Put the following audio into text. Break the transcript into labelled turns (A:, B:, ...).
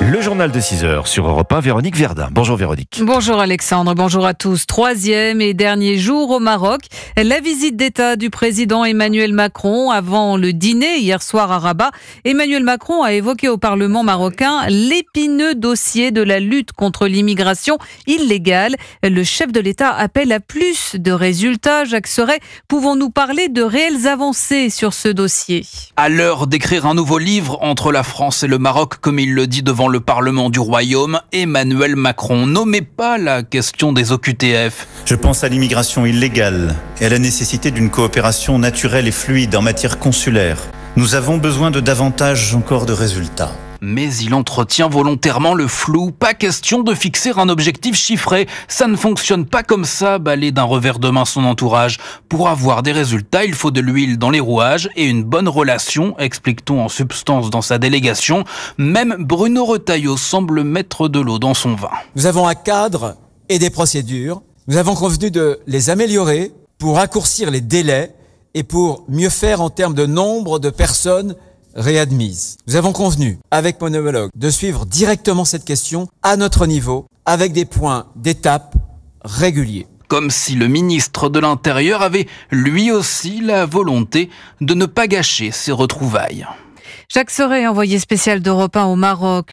A: Le journal de 6 heures sur Europe 1, Véronique Verdun. Bonjour Véronique.
B: Bonjour Alexandre, bonjour à tous. Troisième et dernier jour au Maroc, la visite d'État du président Emmanuel Macron avant le dîner hier soir à Rabat. Emmanuel Macron a évoqué au Parlement marocain l'épineux dossier de la lutte contre l'immigration illégale. Le chef de l'État appelle à plus de résultats. Jacques Serret, pouvons-nous parler de réelles avancées sur ce dossier
C: À l'heure d'écrire un nouveau livre entre la France et le Maroc,
A: comme il le dit devant le Parlement du Royaume, Emmanuel Macron nommait pas la question des OQTF. Je pense à l'immigration illégale et à la nécessité d'une coopération naturelle et fluide en matière consulaire. Nous avons besoin de davantage encore de résultats mais il entretient volontairement le flou. Pas question de fixer un objectif chiffré.
C: Ça ne fonctionne pas comme ça, balayer d'un revers de main son entourage. Pour avoir des résultats, il faut de l'huile dans les rouages et une bonne relation, explique-t-on en substance dans sa délégation.
D: Même Bruno Retailleau semble mettre de l'eau dans son vin. Nous avons un cadre et des procédures. Nous avons convenu de les améliorer pour raccourcir les délais et pour mieux faire en termes de nombre de personnes réadmise. Nous avons convenu avec mon homologue de suivre directement cette question à notre niveau avec des points d'étape réguliers. Comme si le ministre de l'Intérieur avait lui aussi la
C: volonté de ne pas gâcher ses retrouvailles.
B: Jacques Soré, envoyé spécial d'Europe 1 au Maroc.